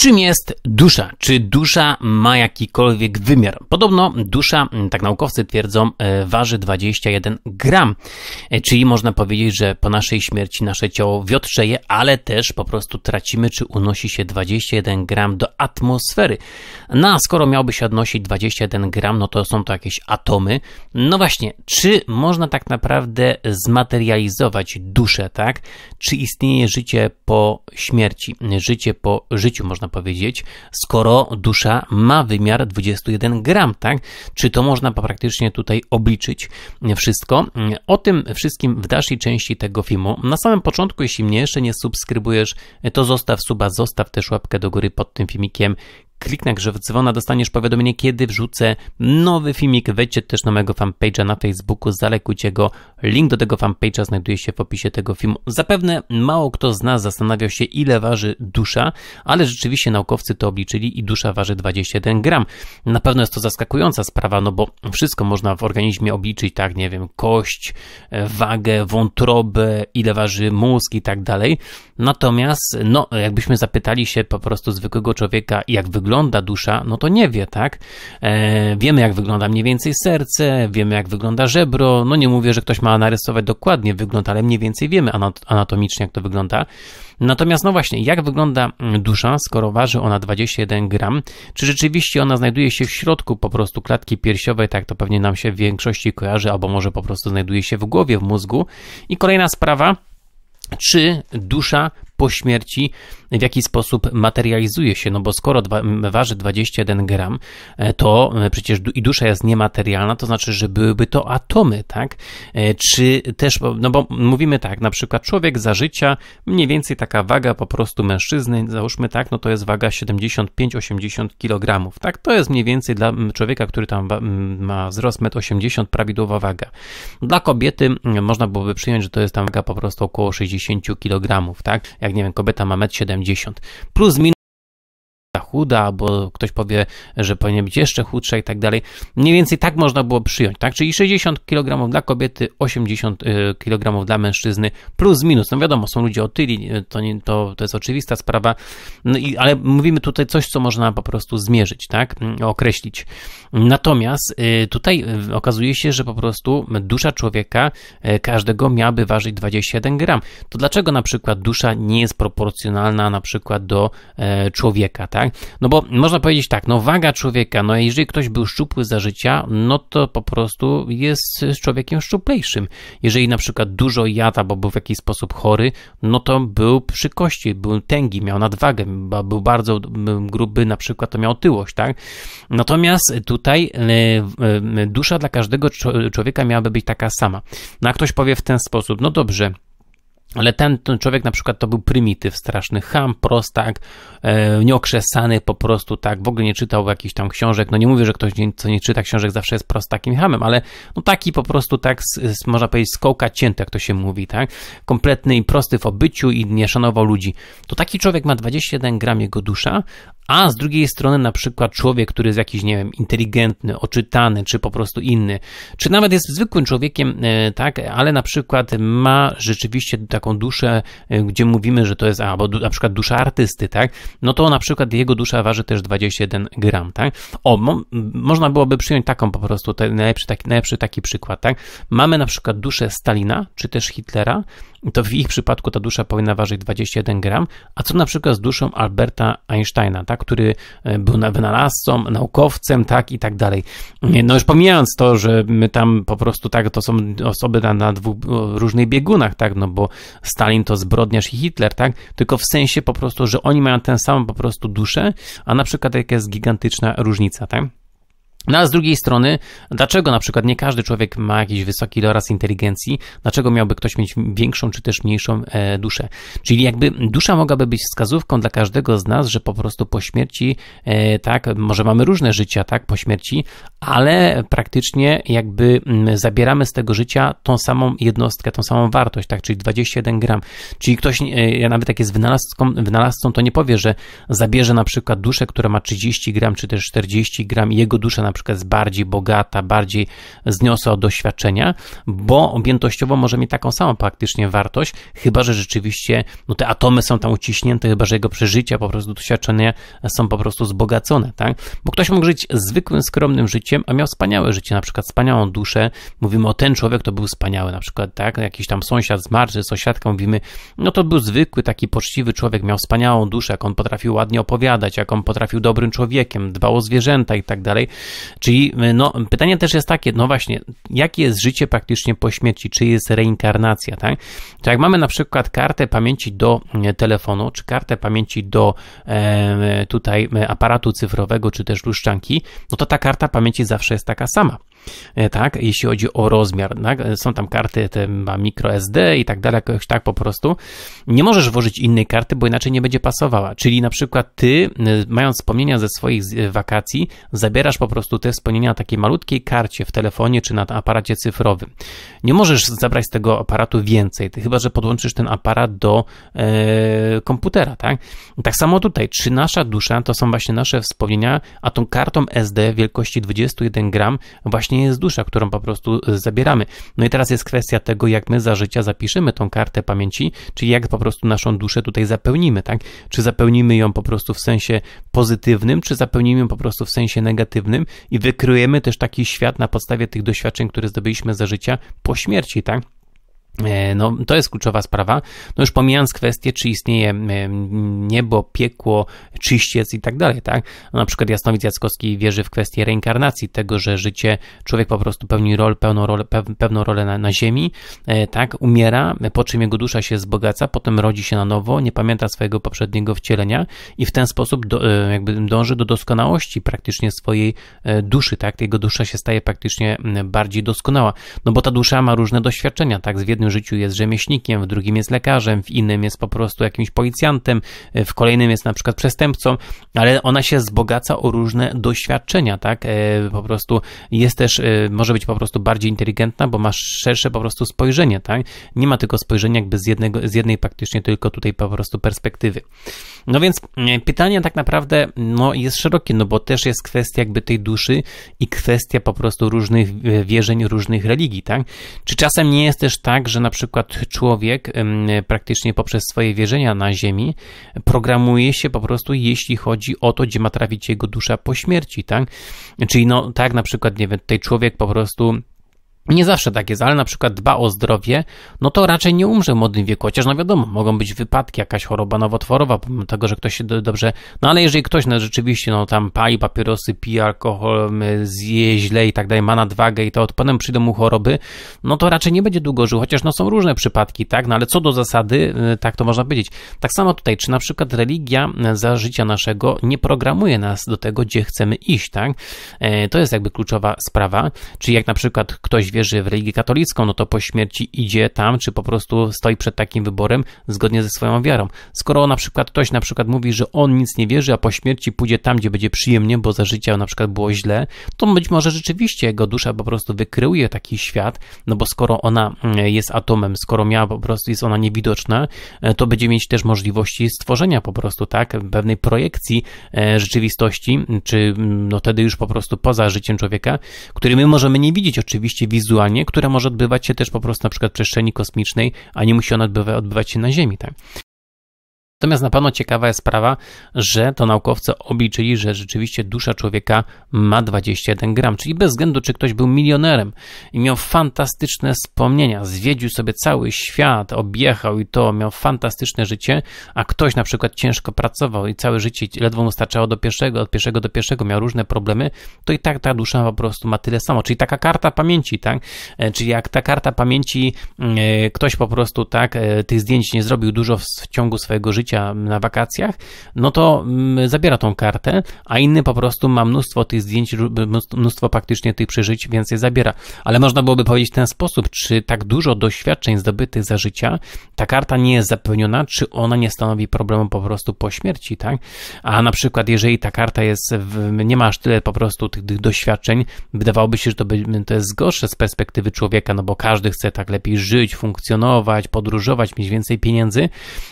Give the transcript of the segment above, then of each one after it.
Czym jest dusza? Czy dusza ma jakikolwiek wymiar? Podobno dusza, mm, tak naukowcy twierdzą, e, waży 21 gram, e, czyli można powiedzieć, że po naszej śmierci nasze ciało wiotrzeje, ale też po prostu tracimy czy unosi się 21 gram do atmosfery. No a skoro miałby się odnosić 21 gram, no to są to jakieś atomy. No właśnie, czy można tak naprawdę zmaterializować duszę, tak? Czy istnieje życie po śmierci, życie po życiu, można powiedzieć, skoro dusza ma wymiar 21 gram, tak? Czy to można praktycznie tutaj obliczyć wszystko? O tym wszystkim w dalszej części tego filmu. Na samym początku, jeśli mnie jeszcze nie subskrybujesz, to zostaw suba, zostaw też łapkę do góry pod tym filmikiem. Kliknę grze w dzwona, dostaniesz powiadomienie, kiedy wrzucę nowy filmik. Wejdźcie też na mojego fanpage'a na Facebooku, zalekujcie go, Link do tego fanpage'a znajduje się w opisie tego filmu. Zapewne mało kto z nas zastanawiał się, ile waży dusza, ale rzeczywiście naukowcy to obliczyli i dusza waży 21 gram. Na pewno jest to zaskakująca sprawa, no bo wszystko można w organizmie obliczyć, tak, nie wiem, kość, wagę, wątrobę, ile waży mózg i tak dalej. Natomiast, no, jakbyśmy zapytali się po prostu zwykłego człowieka, jak wygląda dusza, no to nie wie, tak? E, wiemy, jak wygląda mniej więcej serce, wiemy, jak wygląda żebro, no nie mówię, że ktoś ma ma narysować dokładnie wygląd, ale mniej więcej wiemy anatomicznie, jak to wygląda. Natomiast, no właśnie, jak wygląda mm, dusza, skoro waży ona 21 gram? Czy rzeczywiście ona znajduje się w środku po prostu klatki piersiowej, tak to pewnie nam się w większości kojarzy, albo może po prostu znajduje się w głowie, w mózgu? I kolejna sprawa, czy dusza po śmierci, w jaki sposób materializuje się, no bo skoro dwa, waży 21 gram, e, to e, przecież i dusza jest niematerialna, to znaczy, że byłyby to atomy, tak? E, czy też, no bo mówimy tak, na przykład człowiek za życia, mniej więcej taka waga po prostu mężczyzny, załóżmy tak, no to jest waga 75-80 kg, tak? To jest mniej więcej dla mm, człowieka, który tam mm, ma wzrost 1,80 m prawidłowa waga. Dla kobiety mm, można byłoby przyjąć, że to jest tam waga po prostu około 60 kg, tak? Jak nie wiem, kobieta ma 1,70 m. Plus minus chuda, bo ktoś powie, że powinien być jeszcze chudsza i tak dalej. Mniej więcej tak można było przyjąć, tak? Czyli 60 kg dla kobiety, 80 e, kg dla mężczyzny, plus minus. No wiadomo, są ludzie otyli, to, nie, to, to jest oczywista sprawa, no i, ale mówimy tutaj coś, co można po prostu zmierzyć, tak? Określić. Natomiast e, tutaj e, okazuje się, że po prostu dusza człowieka każdego miałaby ważyć 21 gram. To dlaczego na przykład dusza nie jest proporcjonalna na przykład do człowieka, tak? No bo można powiedzieć tak, no waga człowieka, no jeżeli ktoś był szczupły za życia, no to po prostu jest człowiekiem szczuplejszym. Jeżeli na przykład dużo jada, bo był w jakiś sposób chory, no to był przy kości, był tęgi, miał nadwagę, był bardzo gruby na przykład, to miał tyłość, tak? Natomiast tutaj e, e, dusza dla każdego człowieka miałaby być taka sama. No a ktoś powie w ten sposób, no dobrze, ale ten, ten, człowiek na przykład to był prymityw, straszny ham, prostak, e, nieokrzesany po prostu, tak, w ogóle nie czytał jakichś tam książek, no nie mówię, że ktoś, nie, co nie czyta książek zawsze jest prostakim hamem, ale no taki po prostu, tak, z, z, można powiedzieć, skołka cięty, jak to się mówi, tak, kompletny i prosty w obyciu i nie szanował ludzi. To taki człowiek ma 21 gram jego dusza, a z drugiej strony na przykład człowiek, który jest jakiś, nie wiem, inteligentny, oczytany, czy po prostu inny, czy nawet jest zwykłym człowiekiem, e, tak, ale na przykład ma rzeczywiście taką duszę, e, gdzie mówimy, że to jest, albo na przykład dusza artysty, tak, no to na przykład jego dusza waży też 21 gram, tak. O, mo można byłoby przyjąć taką po prostu, najlepszy, taki, najlepszy taki przykład, tak. Mamy na przykład duszę Stalina, czy też Hitlera, to w ich przypadku ta dusza powinna ważyć 21 gram, a co na przykład z duszą Alberta Einsteina, tak, który e, był wynalazcą, naukowcem, tak i tak dalej. No już pomijając to, że my tam po prostu tak, to są osoby na, na dwóch różnych biegunach, tak, no bo Stalin to zbrodniarz i Hitler, tak, tylko w sensie po prostu, że oni mają tę samą po prostu duszę, a na przykład jaka jest gigantyczna różnica, tak. No a z drugiej strony, dlaczego na przykład nie każdy człowiek ma jakiś wysoki doraz inteligencji? Dlaczego miałby ktoś mieć większą czy też mniejszą e, duszę? Czyli jakby dusza mogłaby być wskazówką dla każdego z nas, że po prostu po śmierci, e, tak, może mamy różne życia, tak, po śmierci, ale praktycznie jakby mm, zabieramy z tego życia tą samą jednostkę, tą samą wartość, tak, czyli 21 gram. Czyli ktoś, e, nawet jak jest wynalazcą, wynalazcą, to nie powie, że zabierze na przykład duszę, która ma 30 gram czy też 40 gram i jego dusza na na przykład jest bardziej bogata, bardziej zniosła doświadczenia, bo objętościowo może mieć taką samą praktycznie wartość, chyba że rzeczywiście no, te atomy są tam uciśnięte, chyba że jego przeżycia, po prostu doświadczenia są po prostu zbogacone, tak? Bo ktoś mógł żyć zwykłym, skromnym życiem, a miał wspaniałe życie, na przykład wspaniałą duszę. Mówimy o ten człowiek, to był wspaniały, na przykład, tak? Jakiś tam sąsiad zmarł, czy sąsiadka, mówimy, no to był zwykły, taki poczciwy człowiek, miał wspaniałą duszę, jak on potrafił ładnie opowiadać, jak on potrafił dobrym człowiekiem, dbał o zwierzęta i tak dalej. Czyli y, no, pytanie też jest takie, no właśnie, jakie jest życie praktycznie po śmierci, czy jest reinkarnacja, tak? To jak mamy na przykład kartę pamięci do y, telefonu, czy kartę pamięci do e, tutaj y, aparatu cyfrowego, czy też luszczanki, no to ta karta pamięci zawsze jest taka sama. E, tak, jeśli chodzi o rozmiar, tak? E, są tam karty te ma microSD i tak dalej, jakoś tak po prostu, nie możesz włożyć innej karty, bo inaczej nie będzie pasowała, czyli na przykład ty, e, mając wspomnienia ze swoich wakacji, zabierasz po prostu te wspomnienia na takiej malutkiej karcie w telefonie czy na aparacie cyfrowym. Nie możesz zabrać z tego aparatu więcej, ty, chyba, że podłączysz ten aparat do e, komputera, tak? Tak samo tutaj, czy nasza dusza to są właśnie nasze wspomnienia, a tą kartą SD wielkości 21 gram właśnie właśnie jest dusza, którą po prostu y, zabieramy. No i teraz jest kwestia tego, jak my za życia zapiszemy tą kartę pamięci, czyli jak po prostu naszą duszę tutaj zapełnimy, tak? Czy zapełnimy ją po prostu w sensie pozytywnym, czy zapełnimy ją po prostu w sensie negatywnym i wykryjemy też taki świat na podstawie tych doświadczeń, które zdobyliśmy za życia po śmierci, tak? E, no, to jest kluczowa sprawa. No już pomijając kwestię, czy istnieje e, niebo, piekło, czyściec i tak dalej, tak? No, na przykład Jasnowidz Jackowski wierzy w kwestię reinkarnacji, tego, że życie, człowiek po prostu pełni rol, pełną rolę, pewną rolę na, na ziemi, e, tak? Umiera, po czym jego dusza się wzbogaca, potem rodzi się na nowo, nie pamięta swojego poprzedniego wcielenia i w ten sposób do, jakby dąży do doskonałości praktycznie swojej duszy, tak? Jego dusza się staje praktycznie bardziej doskonała, no bo ta dusza ma różne doświadczenia, tak? Z jednym życiu jest rzemieślnikiem, w drugim jest lekarzem, w innym jest po prostu jakimś policjantem, e, w kolejnym jest na przykład przestępcą, ale ona się wzbogaca o różne doświadczenia, tak? E, po prostu jest też, e, może być po prostu bardziej inteligentna, bo ma szersze po prostu spojrzenie, tak? Nie ma tylko spojrzenia jakby z, jednego, z jednej praktycznie tylko tutaj po prostu perspektywy. No więc mm, pytanie tak naprawdę no, jest szerokie, no bo też jest kwestia jakby tej duszy i kwestia po prostu różnych wierzeń, różnych religii, tak? Czy czasem nie jest też tak, że na przykład człowiek praktycznie poprzez swoje wierzenia na ziemi programuje się po prostu, jeśli chodzi o to, gdzie ma trafić jego dusza po śmierci, tak? Czyli no tak na przykład, nie wiem, tutaj człowiek po prostu nie zawsze tak jest, ale na przykład dba o zdrowie, no to raczej nie umrze w młodym wieku, chociaż no wiadomo, mogą być wypadki, jakaś choroba nowotworowa, pomimo tego, że ktoś się dobrze, no ale jeżeli ktoś no, rzeczywiście no tam pali papierosy, pije alkohol, zje źle i tak dalej, ma nadwagę i to potem przyjdą mu choroby, no to raczej nie będzie długo żył, chociaż no są różne przypadki, tak, no ale co do zasady, y, tak to można powiedzieć. Tak samo tutaj, czy na przykład religia y, za życia naszego nie programuje nas do tego, gdzie chcemy iść, tak, y, to jest jakby kluczowa sprawa, czyli jak na przykład ktoś wierzy w religię katolicką, no to po śmierci idzie tam, czy po prostu stoi przed takim wyborem zgodnie ze swoją wiarą. Skoro na przykład ktoś na przykład mówi, że on nic nie wierzy, a po śmierci pójdzie tam, gdzie będzie przyjemnie, bo za życia na przykład było źle, to być może rzeczywiście jego dusza po prostu wykryuje taki świat, no bo skoro ona mm, jest atomem, skoro miała po prostu, jest ona niewidoczna, e, to będzie mieć też możliwości stworzenia po prostu, tak, pewnej projekcji e, rzeczywistości, czy mm, no wtedy już po prostu poza życiem człowieka, który my możemy nie widzieć oczywiście wizualnie, wizualnie, która może odbywać się też po prostu na przykład w przestrzeni kosmicznej, a nie musi ona odbywać się na Ziemi. Tak? Natomiast na pewno ciekawa jest sprawa, że to naukowcy obliczyli, że rzeczywiście dusza człowieka ma 21 gram, czyli bez względu, czy ktoś był milionerem i miał fantastyczne wspomnienia, zwiedził sobie cały świat, objechał i to, miał fantastyczne życie, a ktoś na przykład ciężko pracował i całe życie ledwo mu starczało do pierwszego, od pierwszego do pierwszego, miał różne problemy, to i tak ta dusza po prostu ma tyle samo, czyli taka karta pamięci, tak? E, czyli jak ta karta pamięci, e, ktoś po prostu, tak, e, tych zdjęć nie zrobił dużo w ciągu swojego życia, na wakacjach, no to mm, zabiera tą kartę, a inny po prostu ma mnóstwo tych zdjęć, mnóstwo praktycznie tych przeżyć, więc je zabiera. Ale można byłoby powiedzieć w ten sposób, czy tak dużo doświadczeń zdobytych za życia, ta karta nie jest zapełniona, czy ona nie stanowi problemu po prostu po śmierci, tak? A na przykład, jeżeli ta karta jest, w, nie masz tyle po prostu tych, tych doświadczeń, wydawałoby się, że to, by, to jest gorsze z perspektywy człowieka, no bo każdy chce tak lepiej żyć, funkcjonować, podróżować, mieć więcej pieniędzy,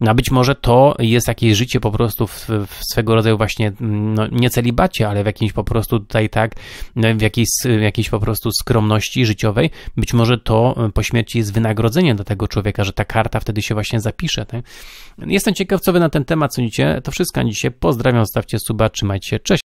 no a być może to jest jakieś życie po prostu w, w swego rodzaju właśnie, mm, no, nie celibacie, ale w jakimś po prostu tutaj tak, no, w jakiejś, jakiejś po prostu skromności życiowej, być może to e, po śmierci jest wynagrodzenie dla tego człowieka, że ta karta wtedy się właśnie zapisze. Tak? Jestem ciekaw, co wy na ten temat sądzicie. To wszystko na dzisiaj. Pozdrawiam, stawcie suba, trzymajcie się, cześć.